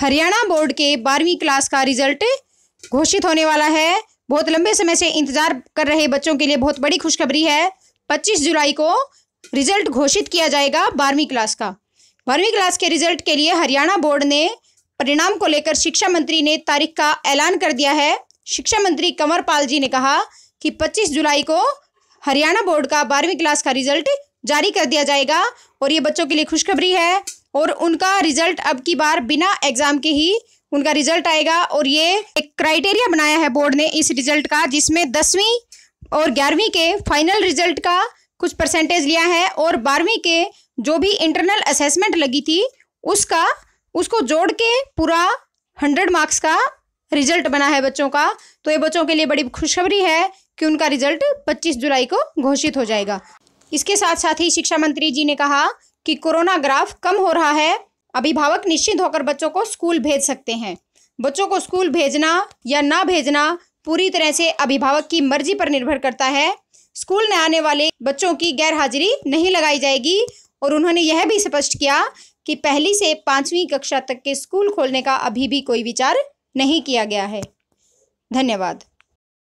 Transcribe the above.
Haryana board के बारहवीं class का रिजल्ट घोषित होने वाला है बहुत लंबे समय से इंतजार कर रहे बच्चों के लिए बहुत बड़ी खुशखबरी है 25 जुलाई को रिजल्ट घोषित किया जाएगा बारहवीं क्लास का बारहवीं क्लास के रिजल्ट के लिए हरियाणा बोर्ड ने परिणाम को लेकर शिक्षा मंत्री ने तारीख का ऐलान कर दिया है शिक्षा मंत्री कंवर पाल जी ने कहा कि 25 जुलाई को हरियाणा बोर्ड का बारहवीं क्लास का रिजल्ट जारी कर दिया जाएगा और ये बच्चों के लिए खुशखबरी है और उनका रिजल्ट अब की बार बिना एग्ज़ाम के ही उनका रिजल्ट आएगा और ये एक क्राइटेरिया बनाया है बोर्ड ने इस रिजल्ट का जिसमें दसवीं और ग्यारहवीं के फाइनल रिजल्ट का कुछ परसेंटेज लिया है और बारहवीं के जो भी इंटरनल असेसमेंट लगी थी उसका उसको जोड़ के पूरा हंड्रेड मार्क्स का रिजल्ट बना है बच्चों का तो ये बच्चों के लिए बड़ी खुशखबरी है कि उनका रिजल्ट 25 जुलाई को घोषित हो जाएगा इसके साथ साथ ही शिक्षा मंत्री जी ने कहा कि कोरोना ग्राफ कम हो रहा है अभिभावक निश्चिंत होकर बच्चों को स्कूल भेज सकते हैं बच्चों को स्कूल भेजना या ना भेजना पूरी तरह से अभिभावक की मर्जी पर निर्भर करता है स्कूल न आने वाले बच्चों की गैर हाजिरी नहीं लगाई जाएगी और उन्होंने यह भी स्पष्ट किया कि पहली से पांचवी कक्षा तक के स्कूल खोलने का अभी भी कोई विचार नहीं किया गया है धन्यवाद